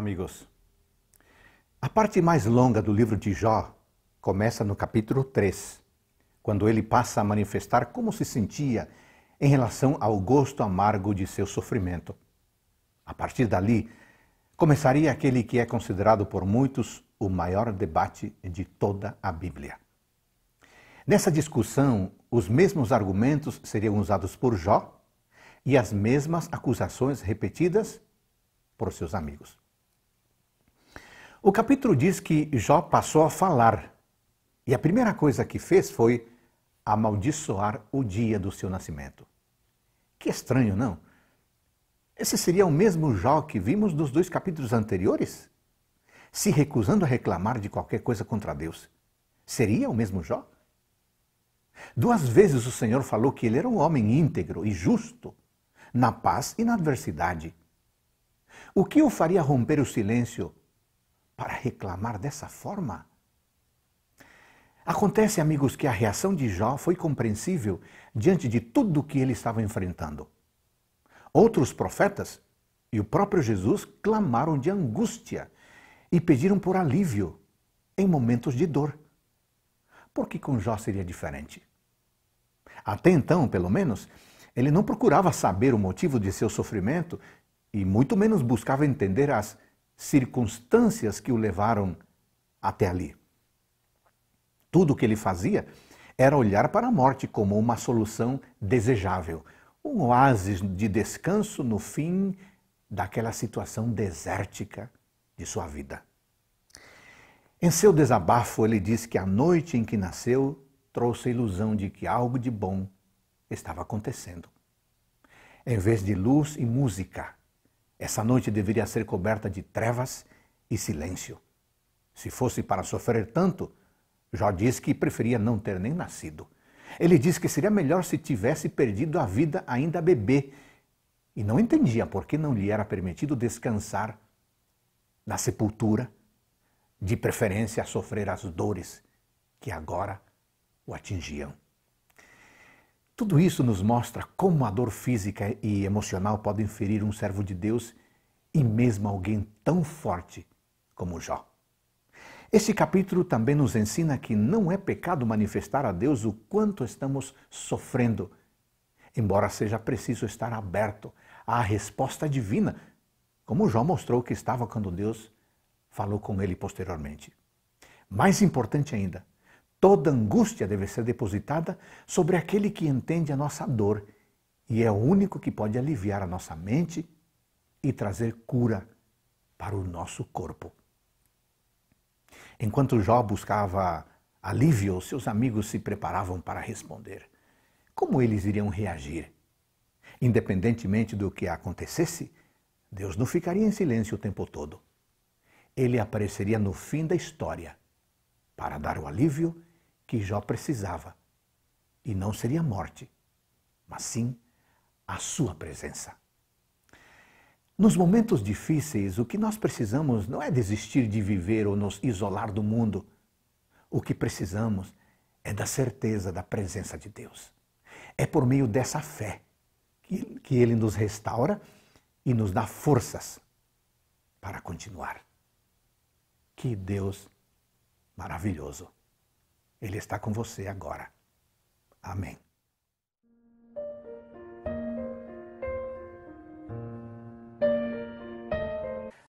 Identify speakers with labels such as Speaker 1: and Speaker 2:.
Speaker 1: amigos. A parte mais longa do livro de Jó começa no capítulo 3, quando ele passa a manifestar como se sentia em relação ao gosto amargo de seu sofrimento. A partir dali, começaria aquele que é considerado por muitos o maior debate de toda a Bíblia. Nessa discussão, os mesmos argumentos seriam usados por Jó e as mesmas acusações repetidas por seus amigos. O capítulo diz que Jó passou a falar. E a primeira coisa que fez foi amaldiçoar o dia do seu nascimento. Que estranho, não? Esse seria o mesmo Jó que vimos nos dois capítulos anteriores? Se recusando a reclamar de qualquer coisa contra Deus. Seria o mesmo Jó? Duas vezes o Senhor falou que ele era um homem íntegro e justo, na paz e na adversidade. O que o faria romper o silêncio para reclamar dessa forma? Acontece, amigos, que a reação de Jó foi compreensível diante de tudo o que ele estava enfrentando. Outros profetas e o próprio Jesus clamaram de angústia e pediram por alívio em momentos de dor. Por que com Jó seria diferente? Até então, pelo menos, ele não procurava saber o motivo de seu sofrimento e muito menos buscava entender as circunstâncias que o levaram até ali. Tudo o que ele fazia era olhar para a morte como uma solução desejável, um oásis de descanso no fim daquela situação desértica de sua vida. Em seu desabafo, ele diz que a noite em que nasceu trouxe a ilusão de que algo de bom estava acontecendo. Em vez de luz e música, essa noite deveria ser coberta de trevas e silêncio. Se fosse para sofrer tanto, Jó diz que preferia não ter nem nascido. Ele diz que seria melhor se tivesse perdido a vida ainda bebê e não entendia por que não lhe era permitido descansar na sepultura, de preferência a sofrer as dores que agora o atingiam. Tudo isso nos mostra como a dor física e emocional podem ferir um servo de Deus e mesmo alguém tão forte como Jó. Este capítulo também nos ensina que não é pecado manifestar a Deus o quanto estamos sofrendo, embora seja preciso estar aberto à resposta divina, como Jó mostrou que estava quando Deus falou com ele posteriormente. Mais importante ainda, Toda angústia deve ser depositada sobre aquele que entende a nossa dor e é o único que pode aliviar a nossa mente e trazer cura para o nosso corpo. Enquanto Jó buscava alívio, seus amigos se preparavam para responder. Como eles iriam reagir? Independentemente do que acontecesse, Deus não ficaria em silêncio o tempo todo. Ele apareceria no fim da história para dar o alívio que Jó precisava. E não seria morte, mas sim a sua presença. Nos momentos difíceis, o que nós precisamos não é desistir de viver ou nos isolar do mundo. O que precisamos é da certeza da presença de Deus. É por meio dessa fé que, que Ele nos restaura e nos dá forças para continuar. Que Deus maravilhoso! Ele está com você agora. Amém.